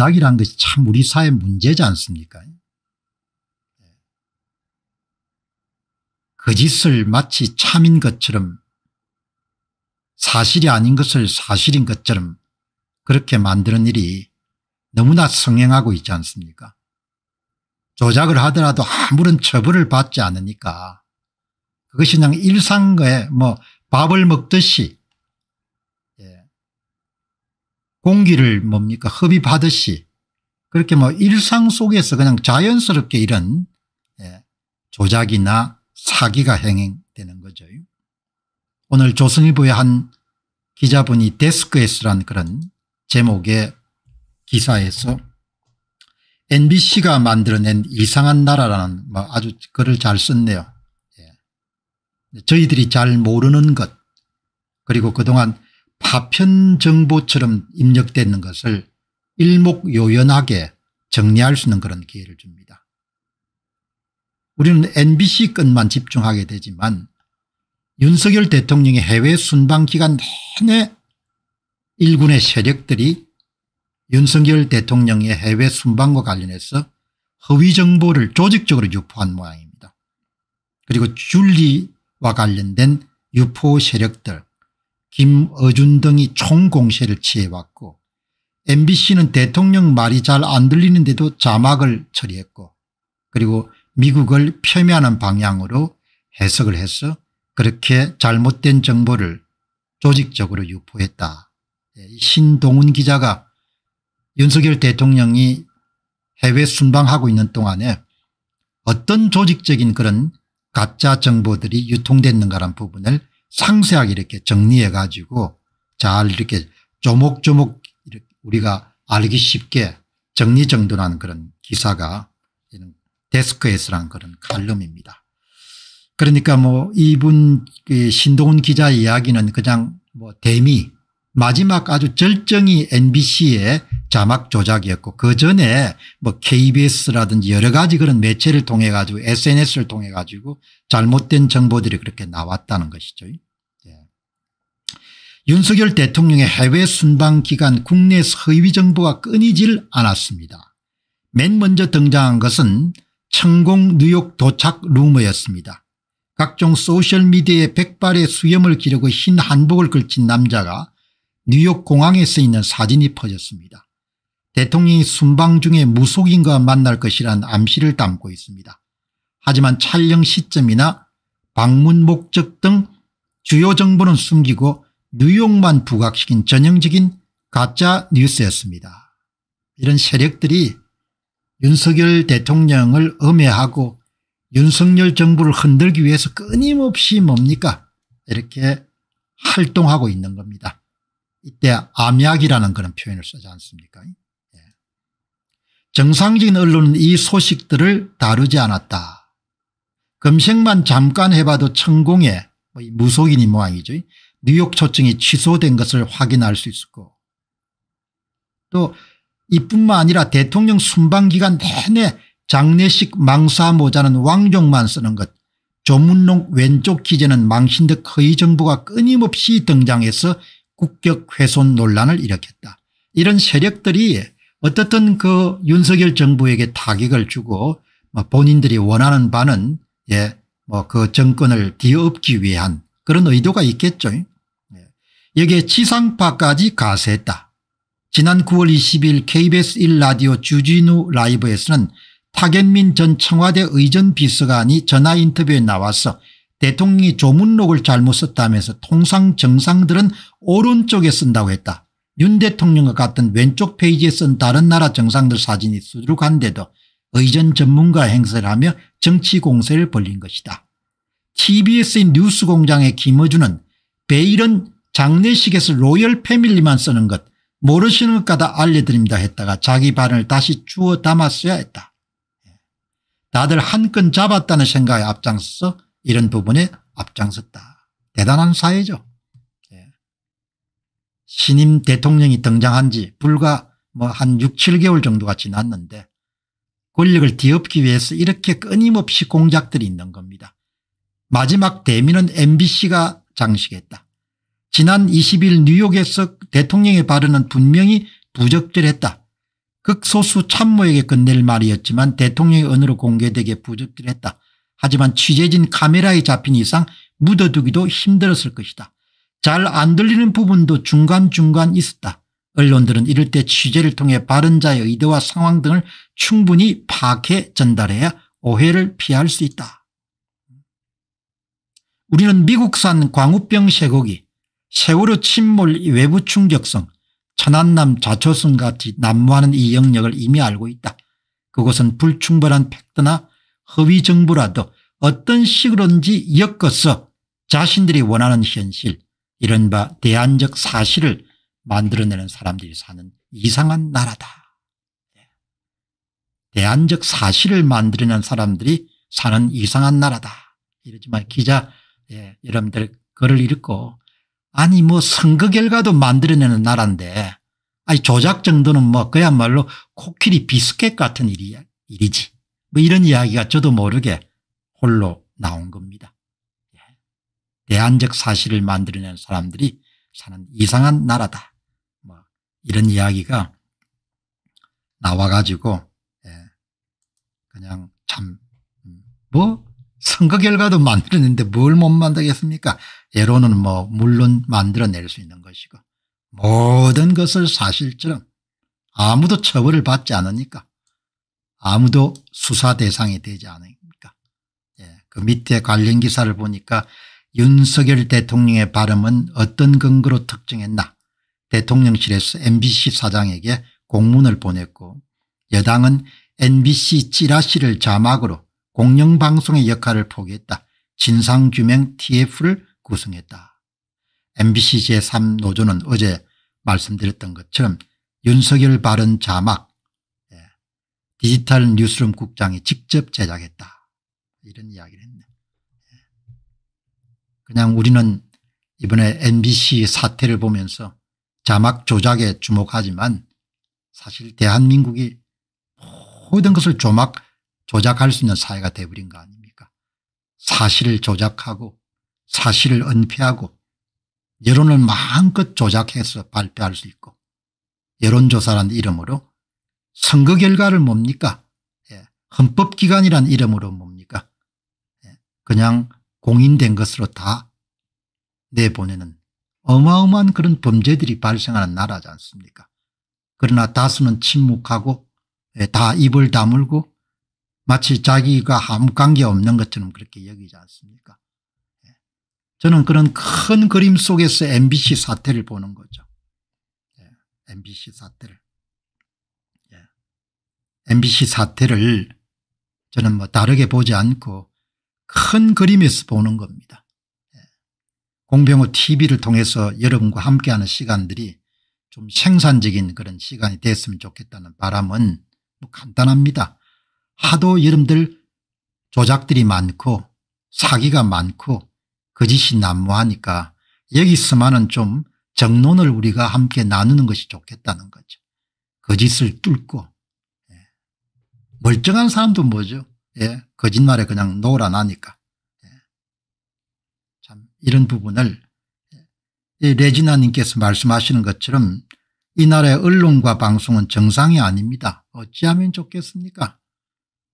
조작이란 것이 참 우리 사회 문제지 않습니까 거짓을 그 마치 참인 것처럼 사실이 아닌 것을 사실인 것처럼 그렇게 만드는 일이 너무나 성행하고 있지 않습니까 조작을 하더라도 아무런 처벌을 받지 않으니까 그것이 그냥 일상의 뭐 밥을 먹듯이 공기를 뭡니까 흡입하듯이 그렇게 뭐 일상 속에서 그냥 자연스럽게 이런 예, 조작이나 사기가 행행되는 거죠. 오늘 조선일보의 한 기자분이 데스크에스란 그런 제목의 기사에서 MBC가 만들어낸 이상한 나라라는 뭐 아주 글을 잘 썼네요. 예. 저희들이 잘 모르는 것 그리고 그동안 파편정보처럼 입력되는 것을 음. 일목요연하게 정리할 수 있는 그런 기회를 줍니다. 우리는 MBC 건만 집중하게 되지만 윤석열 대통령의 해외 순방 기간 내내 일군의 세력들이 윤석열 대통령의 해외 순방과 관련해서 허위 정보를 조직적으로 유포한 모양입니다. 그리고 줄리와 관련된 유포 세력들 김어준 등이 총공세를 취해왔고 mbc는 대통령 말이 잘 안 들리는데도 자막을 처리했고 그리고 미국을 폄훼하는 방향으로 해석을 해서 그렇게 잘못된 정보를 조직적으로 유포했다. 예, 신동훈 기자가 윤석열 대통령이 해외 순방하고 있는 동안에 어떤 조직적인 그런 가짜 정보들이 유통됐는가라는 부분을 상세하게 이렇게 정리해 가지고 잘 이렇게 조목조목 이렇게 우리가 알기 쉽게 정리정돈한 그런 기사가 데스크에서란 그런 칼럼입니다. 그러니까 뭐 이분 그 신동훈 기자 이야기는 그냥 뭐 대미 마지막 아주 절정이 m b c 에 자막 조작이었고 그 전에 뭐 KBS라든지 여러 가지 그런 매체를 통해 가지고 SNS를 통해 가지고 잘못된 정보들이 그렇게 나왔다는 것이죠. 예. 윤석열 대통령의 해외 순방 기간 국내 서위 정보가 끊이질 않았습니다. 맨 먼저 등장한 것은 천공 뉴욕 도착 루머였습니다. 각종 소셜미디어에 백발의 수염을 기르고 흰 한복을 걸친 남자가 뉴욕 공항에서 있는 사진이 퍼졌습니다. 대통령이 순방 중에 무속인과 만날 것이란 암시를 담고 있습니다. 하지만 촬영 시점이나 방문 목적 등 주요 정보는 숨기고 뉴욕만 부각시킨 전형적인 가짜 뉴스였습니다. 이런 세력들이 윤석열 대통령을 음해하고 윤석열 정부를 흔들기 위해서 끊임없이 뭡니까 이렇게 활동하고 있는 겁니다. 이때 암약이라는 그런 표현을 쓰지 않습니까 정상적인 언론은 이 소식들을 다루지 않았다. 검색만 잠깐 해봐도 천공에 뭐 무속인이 모양이죠. 뉴욕 초청이 취소된 것을 확인할 수 있었고 또 이뿐만 아니라 대통령 순방기간 내내 장례식 망사 모자는 왕족만 쓰는 것 조문록 왼쪽 기재는 망신득 허위 정부가 끊임없이 등장해서 국격 훼손 논란을 일으켰다. 이런 세력들이 어떻든 그 윤석열 정부에게 타격을 주고 뭐 본인들이 원하는 바는 예, 뭐 그 정권을 뒤엎기 위한 그런 의도가 있겠죠. 예. 여기에 지상파까지 가세했다. 지난 9월 20일 KBS 1라디오 주진우 라이브에서는 타겟민 전 청와대 의전 비서관이 전화 인터뷰에 나와서 대통령이 조문록을 잘못 썼다면서 통상 정상들은 오른쪽에 쓴다고 했다. 윤 대통령과 같은 왼쪽 페이지에 쓴 다른 나라 정상들 사진이 수두룩한데도 의전 전문가 행세를 하며 정치 공세를 벌린 것이다. tbs의 뉴스공장의 김어준은 베일은 장례식에서 로열 패밀리만 쓰는 것 모르시는 것까다 알려드립니다 했다가 자기 발언을 다시 주워 담았어야 했다. 다들 한 끈 잡았다는 생각에 앞장서서 이런 부분에 앞장섰다. 대단한 사회죠. 신임 대통령이 등장한 지 불과 뭐 한 6, 7개월 정도가 지났는데 권력을 뒤엎기 위해서 이렇게 끊임없이 공작들이 있는 겁니다. 마지막 대미는 mbc가 장식했다. 지난 20일 뉴욕에서 대통령의 발언은 분명히 부적절했다. 극소수 참모에게 건넬 말이었지만 대통령의 언어로 공개되게 부적절했다. 하지만 취재진 카메라에 잡힌 이상 묻어두기도 힘들었을 것이다. 잘안 들리는 부분도 중간중간 있었다. 언론들은 이럴 때 취재를 통해 발언자의 의도와 상황 등을 충분히 파악해 전달해야 오해를 피할 수 있다. 우리는 미국산 광우병 쇠고기, 세월호 침몰 외부 충격성, 천안남 자초성 같이 난무하는 이 영역을 이미 알고 있다. 그곳은 불충분한 팩트나 허위 정보라도 어떤 식으로든지 엮어서 자신들이 원하는 현실, 이른바 대안적 사실을 만들어내는 사람들이 사는 이상한 나라다. 예. 대안적 사실을 만들어낸 사람들이 사는 이상한 나라다. 이러지만 기자 예, 여러분들 글을 읽고 아니 뭐 선거 결과도 만들어내는 나라인데 아니 조작 정도는 뭐 그야말로 코끼리 비스켓 같은 일이, 일이지. 뭐 이런 이야기가 저도 모르게 홀로 나온 겁니다. 대안적 사실을 만들어낸 사람들이 사는 이상한 나라다. 뭐 이런 이야기가 나와가지고 예 그냥 참뭐 음, 선거 결과도 만들었는데 뭘 못 만들겠습니까? 예로는 뭐 물론 만들어낼 수 있는 것이고 모든 것을 사실처럼 아무도 처벌을 받지 않으니까 아무도 수사 대상이 되지 않으니까 예. 그 밑에 관련 기사를 보니까 윤석열 대통령의 발음은 어떤 근거로 특정했나 대통령실에서 mbc 사장에게 공문을 보냈고 여당은 mbc 찌라시를 자막으로 공영방송의 역할을 포기했다. 진상규명 tf를 구성했다. mbc 제3노조는 어제 말씀드렸던 것처럼 윤석열 발언 자막 예, 디지털 뉴스룸 국장이 직접 제작했다. 이런 이야기를 했 그냥 우리는 이번에 MBC 사태를 보면서 자막 조작에 주목하지만 사실 대한민국이 모든 것을 조막 조작할 수 있는 사회가 되어버린 거 아닙니까 사실을 조작하고 사실을 은폐하고 여론을 마음껏 조작해서 발표할 수 있고 여론조사라는 이름으로 선거 결과를 뭡니까 예, 헌법기관이란 이름으로 뭡니까 예, 그냥 공인된 것으로 다 내보내는 어마어마한 그런 범죄들이 발생하는 나라지 않습니까 그러나 다수는 침묵하고 예, 다 입을 다물고 마치 자기가 아무 관계없는 것처럼 그렇게 여기지 않습니까 예, 저는 그런 큰 그림 속에서 MBC 사태를 보는 거죠. MBC 예, 사태를. MBC 사태를 저는 뭐 다르게 보지 않고 큰 그림에서 보는 겁니다. 예. 공병호 tv를 통해서 여러분과 함께하는 시간들이 좀 생산적인 그런 시간이 됐으면 좋겠다는 바람은 뭐 간단합니다. 하도 여러분들 조작들이 많고 사기가 많고 거짓이 난무하니까 여기서만은 좀 정론을 우리가 함께 나누는 것이 좋겠다는 거죠. 거짓을 뚫고 예. 멀쩡한 사람도 뭐죠 예, 거짓말에 그냥 놀아나니까. 예. 참 이런 부분을 예. 이 레지나님께서 말씀하시는 것처럼 이 나라의 언론과 방송은 정상이 아닙니다. 어찌하면 좋겠습니까?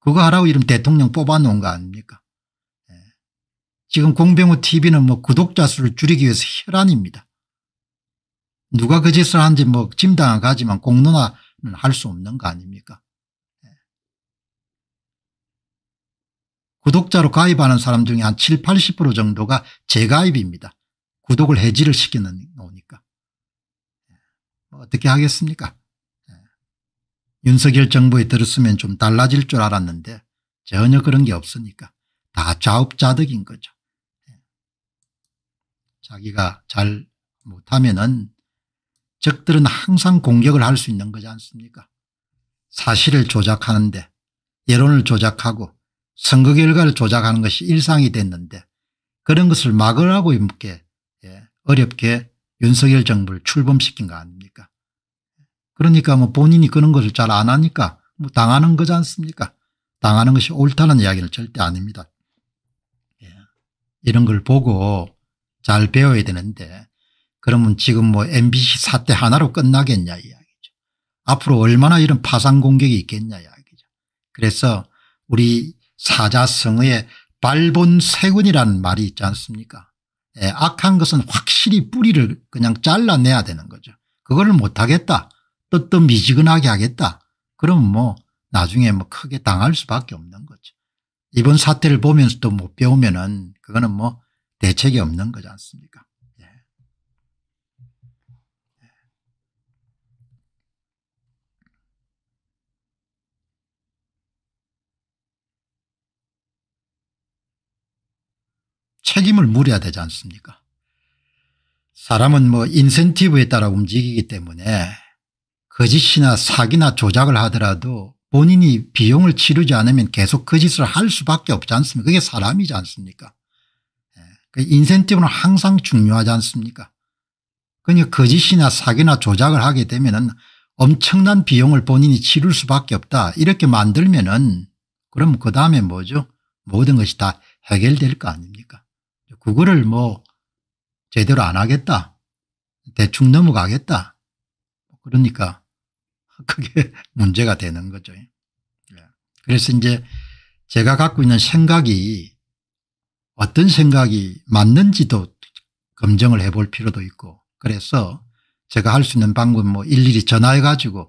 그거 하라고 이름 대통령 뽑아놓은 거 아닙니까? 예. 지금 공병호 TV는 뭐 구독자 수를 줄이기 위해서 혈안입니다. 누가 거 그 짓을 한지 뭐 짐당은 가지만 공론화는 할 수 없는 거 아닙니까? 구독자로 가입하는 사람 중에 한 7, 0 80% 정도가 재가입입니다. 구독을 해지를 시키는 거니까. 뭐 어떻게 하겠습니까? 예. 윤석열 정부에 들었으면 좀 달라질 줄 알았는데 전혀 그런 게 없으니까 다좌업자득인 거죠. 예. 자기가 잘 못하면은 적들은 항상 공격을 할 수 있는 거지 않습니까? 사실을 조작하는데 여론을 조작하고 선거 결과를 조작하는 것이 일상이 됐는데 그런 것을 막으라고 이렇게 예, 어렵게 윤석열 정부를 출범시킨 거 아닙니까 그러니까 뭐 본인이 그런 것을 잘 안 하니까 뭐 당하는 거지 않습니까 당하는 것이 옳다는 이야기는 절대 아닙니다 예, 이런 걸 보고 잘 배워야 되는데 그러면 지금 뭐 MBC 사태 하나로 끝나겠냐 이야기죠. 앞으로 얼마나 이런 파상 공격이 있겠냐 이야기죠. 그래서 우리 사자성어에 발본세군이라는 말이 있지 않습니까 예, 악한 것은 확실히 뿌리를 그냥 잘라내야 되는 거죠. 그거를 못하겠다. 뜻도 미지근하게 하겠다. 그러면뭐 나중에 뭐 크게 당할 수밖에 없는 거죠. 이번 사태를 보면서도 못 배우면은 그거는 뭐 대책이 없는 거지 않습니까? 책임을 물어야 되지 않습니까 사람은 뭐 인센티브에 따라 움직이기 때문에 거짓이나 사기나 조작을 하더라도 본인이 비용을 치르지 않으면 계속 거짓을 그 할 수밖에 없지 않습니까 그게 사람이지 않습니까 예, 그 인센티브는 항상 중요하지 않습니까 그러니 거짓이나 사기나 조작을 하게 되면 엄청난 비용을 본인이 치를 수밖에 없다 이렇게 만들면 은 그럼 그 다음에 뭐죠 모든 것이 다 해결될 거 아닙니까 그거를 뭐 제대로 안 하겠다. 대충 넘어가겠다. 그러니까 그게 문제가 되는 거죠. 예. 그래서 이제 제가 갖고 있는 생각이 어떤 생각이 맞는지도 검증을 해 볼 필요도 있고 그래서 제가 할 수 있는 방법은 뭐 일일이 전화해 가지고